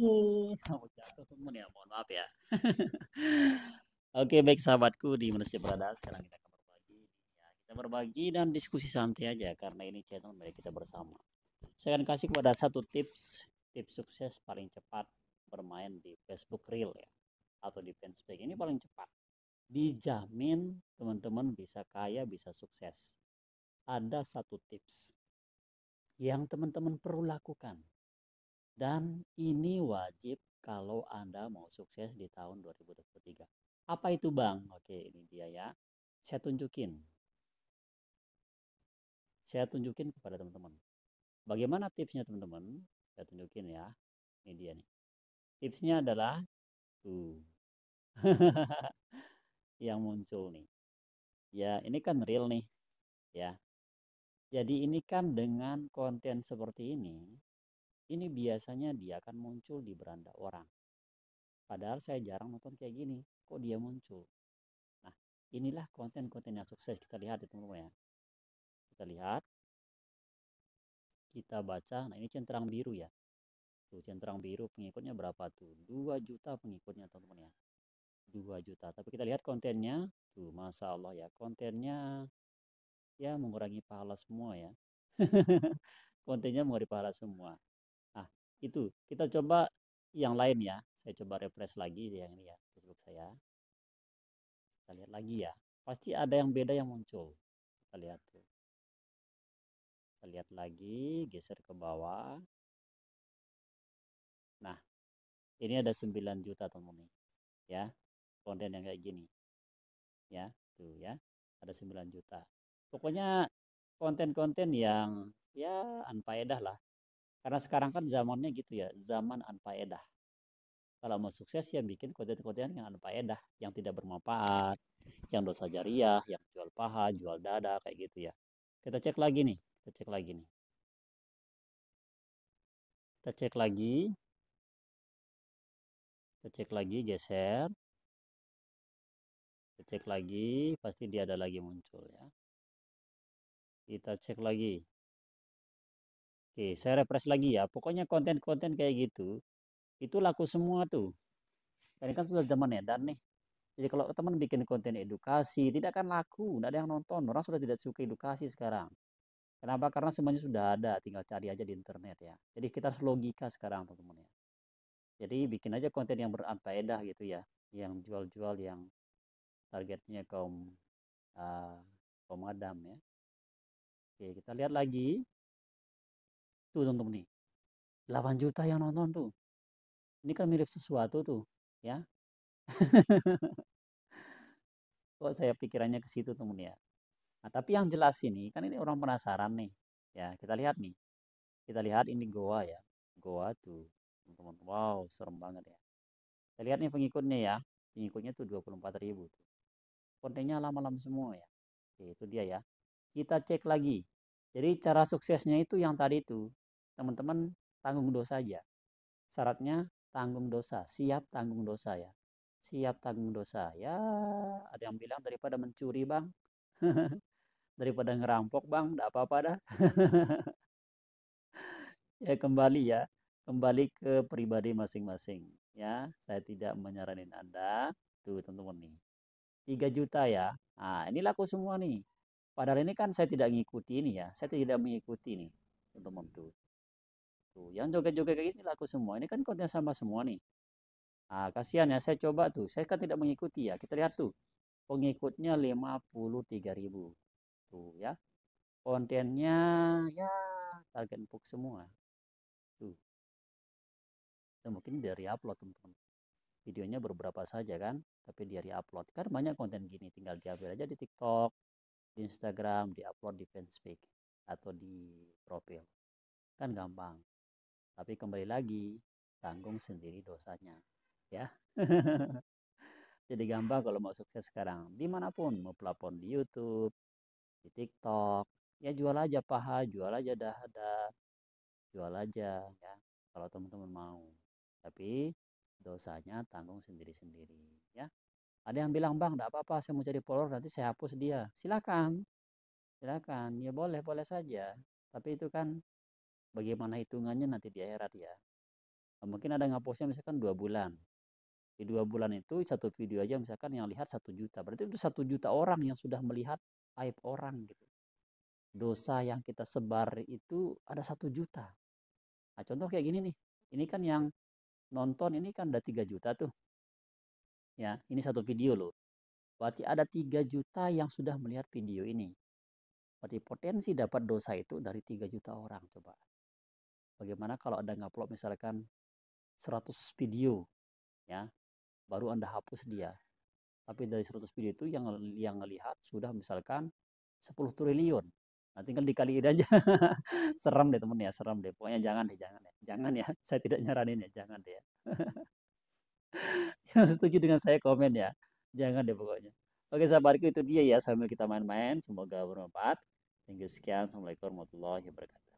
Oh, jatuh temen ya, mohon maaf ya. Oke, baik sahabatku di mana manusia berada. Sekarang kita akan berbagi. Ya, kita berbagi dan diskusi santai aja karena ini channel milik kita bersama. Saya akan kasih kepada satu tips, tips sukses paling cepat bermain di Facebook Reel ya atau di Facebook ini paling cepat. Dijamin teman-teman bisa kaya, bisa sukses. Ada satu tips yang teman-teman perlu lakukan dan ini wajib kalau Anda mau sukses di tahun 2023. Apa itu Bang? Oke, ini dia ya. Saya tunjukin. Saya tunjukin kepada teman-teman. Bagaimana tipsnya teman-teman? Saya tunjukin ya. Ini dia nih. Tipsnya adalah tuh. yang muncul nih. Ya, ini kan real nih. Ya. Jadi ini kan dengan konten seperti ini, ini biasanya dia akan muncul di beranda orang. Padahal saya jarang nonton kayak gini, kok dia muncul. Nah, inilah konten-konten yang sukses kita lihat ya teman-teman ya. Kita lihat, kita baca, nah ini centang biru ya. Tuh centang biru pengikutnya berapa tuh? 2 juta pengikutnya teman-teman ya. 2 juta, tapi kita lihat kontennya, tuh masa Allah ya, kontennya ya mengurangi pahala semua ya. kontennya mengurangi pahala semua itu kita coba yang lain ya saya coba refresh lagi yang ini ya Facebook saya kita lihat lagi ya pasti ada yang beda yang muncul kita lihat tuh kita lihat lagi geser ke bawah nah ini ada 9 juta teman teman ya konten yang kayak gini ya tuh ya ada 9 juta pokoknya konten-konten yang ya anpaedah lah karena sekarang kan zamannya gitu ya, zaman anfaedah. Kalau mau sukses ya bikin konten-konten yang anfaedah, yang tidak bermanfaat, yang dosa jariah, yang jual paha, jual dada kayak gitu ya. Kita cek lagi nih, kita cek lagi nih. Kita cek lagi. Kita cek lagi geser. Kita cek lagi, pasti dia ada lagi muncul ya. Kita cek lagi. Oke, saya refresh lagi ya. Pokoknya konten-konten kayak gitu itu laku semua tuh. Ini kan sudah zaman edan nih. Jadi kalau teman bikin konten edukasi tidak akan laku, tidak ada yang nonton. Orang sudah tidak suka edukasi sekarang. Kenapa? Karena semuanya sudah ada, tinggal cari aja di internet ya. Jadi kita harus logika sekarang teman-teman ya. Jadi bikin aja konten yang beranfaedah gitu ya, yang jual-jual yang targetnya kaum uh, kaum adam ya. Oke, kita lihat lagi Tuh teman-teman nih. 8 juta yang nonton tuh. Ini kan mirip sesuatu tuh, ya. Kok saya pikirannya ke situ teman ya. Nah, tapi yang jelas ini kan ini orang penasaran nih. Ya, kita lihat nih. Kita lihat ini goa ya. Goa tuh, teman-teman. Wow, serem banget ya. Kita lihat nih pengikutnya ya. Pengikutnya tuh 24 ribu tuh. Kontennya lama-lama semua ya. Oke, itu dia ya. Kita cek lagi. Jadi cara suksesnya itu yang tadi tuh teman-teman tanggung dosa aja. Syaratnya tanggung dosa, siap tanggung dosa ya. Siap tanggung dosa. Ya, ada yang bilang daripada mencuri, Bang. daripada ngerampok, Bang, enggak apa-apa dah. ya kembali ya, kembali ke pribadi masing-masing ya. Saya tidak menyarankan Anda tuh teman-teman nih. 3 juta ya. Nah, ini laku semua nih. Padahal ini kan saya tidak mengikuti ini ya. Saya tidak mengikuti nih teman-teman tuh. Tuh, gitu. yang joget-joget kayak gini laku semua. Ini kan kontennya sama semua nih. Ah, kasihan ya, saya coba tuh. Saya kan tidak mengikuti ya. Kita lihat tuh. Pengikutnya 53.000. Tuh ya. Kontennya ya target empuk semua. Tuh. Itu mungkin dari upload teman-teman. Videonya beberapa saja kan, tapi dari upload Kan banyak konten gini, tinggal diambil aja di TikTok, di Instagram, di upload di fanspage atau di profil. Kan gampang. Tapi kembali lagi, tanggung sendiri dosanya. Ya. Jadi gampang kalau mau sukses sekarang. Dimanapun, mau pelapon di Youtube, di TikTok. Ya jual aja paha, jual aja dahada. Jual aja ya. Kalau teman-teman mau. Tapi dosanya tanggung sendiri-sendiri ya. Ada yang bilang bang, tidak apa-apa, saya mau jadi follower nanti saya hapus dia. Silakan, silakan. Ya boleh, boleh saja. Tapi itu kan bagaimana hitungannya nanti di akhirat ya nah, mungkin ada ngapusnya misalkan dua bulan di dua bulan itu satu video aja misalkan yang lihat satu juta berarti itu satu juta orang yang sudah melihat aib orang gitu dosa yang kita sebar itu ada satu juta nah, contoh kayak gini nih ini kan yang nonton ini kan ada tiga juta tuh ya ini satu video loh berarti ada tiga juta yang sudah melihat video ini berarti potensi dapat dosa itu dari tiga juta orang coba Bagaimana kalau Anda ngupload misalkan 100 video ya, baru Anda hapus dia. Tapi dari 100 video itu yang yang ngelihat sudah misalkan 10 triliun. Nah, tinggal dikaliin aja. serem deh temen ya, serem deh. Pokoknya jangan deh, jangan deh Jangan ya. Saya tidak nyaranin ya, jangan deh ya. yang setuju dengan saya komen ya. Jangan deh pokoknya. Oke sahabatku itu dia ya sambil kita main-main. Semoga bermanfaat. Thank you sekian. Assalamualaikum warahmatullahi wabarakatuh.